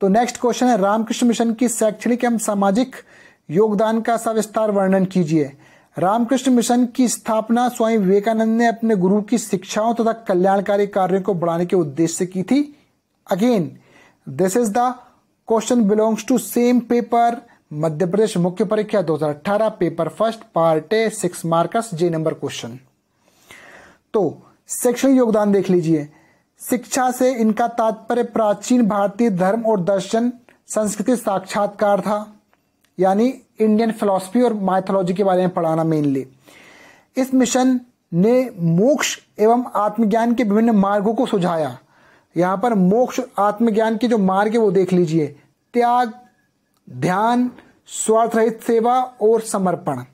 तो next question है Ramakrishna mission की शैक्षणिक एवं सामाजिक योगदान का सविस्तार वर्णन कीजिए रामकृष्ण मिशन की स्थापना स्वामी विवेकानंद ने अपने गुरु की शिक्षाओं तथा तो कल्याणकारी कार्यों को बढ़ाने के उद्देश्य से की थी again this is the question belongs to same paper Madhya Pradesh मुख्य परीक्षा 2018 paper first part A six marks जे नंबर क्वेश्चन तो शैक्षणिक योगदान देख लीजिए शिक्षा से इनका तात्पर्य प्राचीन भारतीय धर्म और दर्शन संस्कृति साक्षात्कार था यानी इंडियन फिलॉसफी और माइथोलॉजी के बारे में पढ़ाना मेनली इस मिशन ने मोक्ष एवं आत्मज्ञान के विभिन्न मार्गों को सुझाया यहाँ पर मोक्ष आत्मज्ञान के जो मार्ग है वो देख लीजिए त्याग ध्यान स्वार्थ रहित सेवा और समर्पण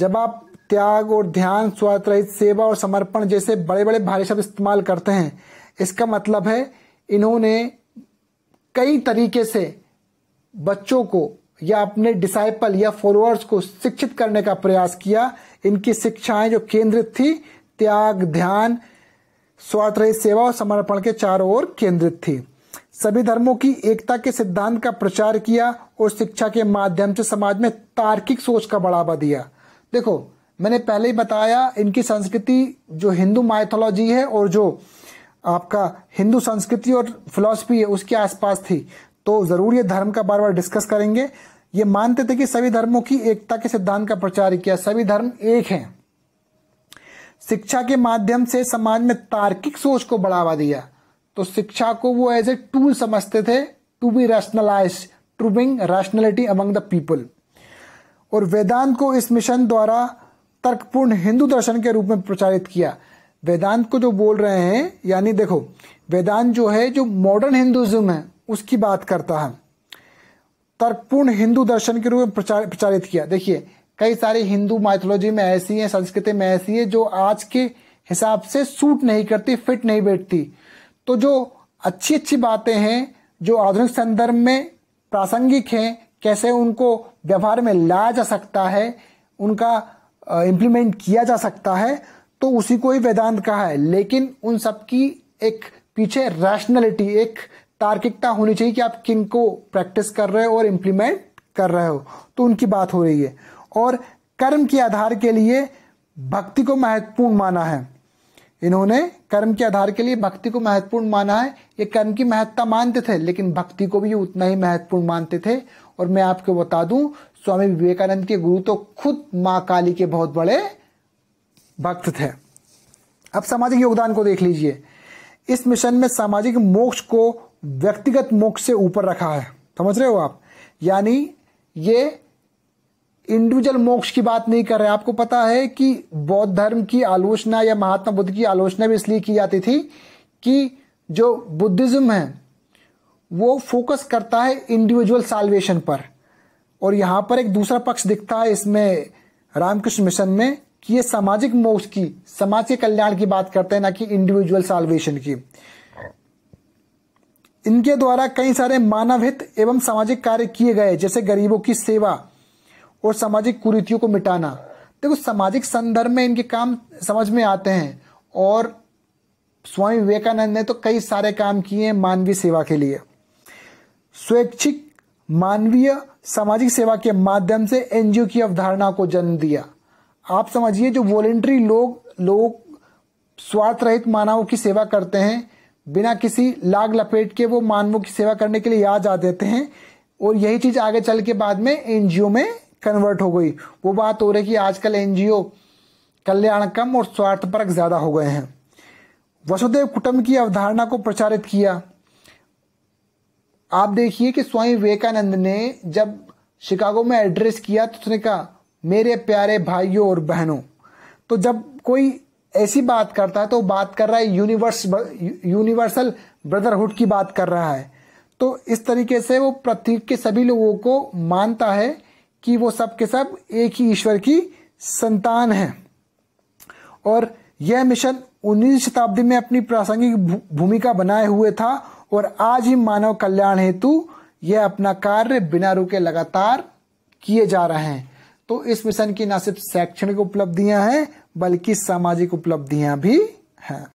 जब आप त्याग और ध्यान स्वार्थ सेवा और समर्पण जैसे बड़े बड़े भारी शब्द इस्तेमाल करते हैं इसका मतलब है इन्होंने कई तरीके से बच्चों को या अपने डिसाइपल या फॉलोअर्स को शिक्षित करने का प्रयास किया इनकी शिक्षाएं जो केंद्रित थी त्याग ध्यान स्वार्थ रहित सेवा और समर्पण के चारों ओर केंद्रित थी सभी धर्मों की एकता के सिद्धांत का प्रचार किया और शिक्षा के माध्यम से समाज में तार्किक सोच का बढ़ावा दिया देखो मैंने पहले ही बताया इनकी संस्कृति जो हिंदू माइथोलॉजी है और जो आपका हिंदू संस्कृति और फिलॉसफी है उसके आसपास थी तो ज़रूर ये धर्म का बार बार डिस्कस करेंगे ये मानते थे कि सभी धर्मों की एकता के सिद्धांत का प्रचार किया सभी धर्म एक हैं शिक्षा के माध्यम से समाज में तार्किक सोच को बढ़ावा दिया तो शिक्षा को वो एज ए टूल समझते थे to be rationalise to being rationality among the people और वेदांत को इस मिशन द्वारा तर्कपूर्ण हिंदू दर्शन के रूप में प्रचारित किया वेदांत को जो बोल रहे हैं यानी देखो वेदांत जो है जो मॉडर्न हिंदुज्म है उसकी बात करता है तर्कपूर्ण हिंदू दर्शन के रूप में प्रचार प्रचारित किया देखिए कई सारी हिंदू माइथोलॉजी में ऐसी है संस्कृति में ऐसी है जो आज के हिसाब से सूट नहीं करती फिट नहीं बैठती तो जो अच्छी अच्छी बातें हैं जो आधुनिक संदर्भ में प्रासंगिक हैं कैसे उनको व्यवहार में लाया जा सकता है उनका इम्प्लीमेंट किया जा सकता है तो उसी को ही वेदांत कहा है लेकिन उन सब की एक पीछे रैशनलिटी एक तार्किकता होनी चाहिए कि आप किन को प्रैक्टिस कर रहे हो और इम्प्लीमेंट कर रहे हो तो उनकी बात हो रही है और कर्म के आधार के लिए भक्ति को महत्वपूर्ण माना है इन्होंने कर्म के आधार के लिए भक्ति को महत्वपूर्ण माना है ये कर्म की महत्ता मानते थे लेकिन भक्ति को भी उतना ही महत्वपूर्ण मानते थे और मैं आपको बता दूं स्वामी विवेकानंद के गुरु तो खुद माँ काली के बहुत बड़े भक्त थे अब सामाजिक योगदान को देख लीजिए इस मिशन में सामाजिक मोक्ष को व्यक्तिगत मोक्ष से ऊपर रखा है समझ रहे हो आप यानी ये इंडिविजुअल मोक्ष की बात नहीं कर रहे आपको पता है कि बौद्ध धर्म की आलोचना या महात्मा बुद्ध की आलोचना भी इसलिए की जाती थी कि जो बुद्धिज्म है वो फोकस करता है इंडिविजुअल साल्वेशन पर और यहां पर एक दूसरा पक्ष दिखता है इसमें रामकृष्ण मिशन में कि ये सामाजिक मोक्ष की समाज के कल्याण की बात करते हैं ना कि इंडिविजुअल साल्वेशन की इनके द्वारा कई सारे मानव हित एवं सामाजिक कार्य किए गए जैसे गरीबों की सेवा और सामाजिक कुरीतियों को मिटाना देखो सामाजिक संदर्भ में इनके काम समझ में आते हैं और स्वामी विवेकानंद ने तो कई सारे काम किए हैं मानवीय सेवा के लिए स्वैच्छिक मानवीय सामाजिक सेवा के माध्यम से एनजीओ की अवधारणा को जन्म दिया आप समझिए जो वॉलेंट्री लोग लोग स्वार्थ रहित मानवों की सेवा करते हैं बिना किसी लाग लपेट के वो मानवों की सेवा करने के लिए आ जा देते हैं और यही चीज आगे चल के बाद में एनजीओ में कन्वर्ट हो गई वो बात हो रही कि आजकल एनजीओ कल्याण कम और स्वार्थपरक ज़्यादा हो गए हैं वसुदेव कुटुंब की अवधारणा को प्रचारित किया आप देखिए कि स्वामी विवेकानंद ने जब शिकागो में एड्रेस किया तो उसने कहा मेरे प्यारे भाइयों और बहनों तो जब कोई ऐसी बात करता है तो बात कर रहा है यूनिवर्स यूनिवर्सल ब्रदरहुड की बात कर रहा है तो इस तरीके से वो पृथ्वी के सभी लोगों को मानता है कि वो सब के सब एक ही ईश्वर की संतान हैं और यह मिशन उन्नीस शताब्दी में अपनी प्रासंगिक भूमिका बनाए हुए था और आज ही मानव कल्याण हेतु यह अपना कार्य बिना रुके लगातार किए जा रहे हैं तो इस मिशन की न सिर्फ शैक्षणिक उपलब्धियां हैं बल्कि सामाजिक उपलब्धियां भी हैं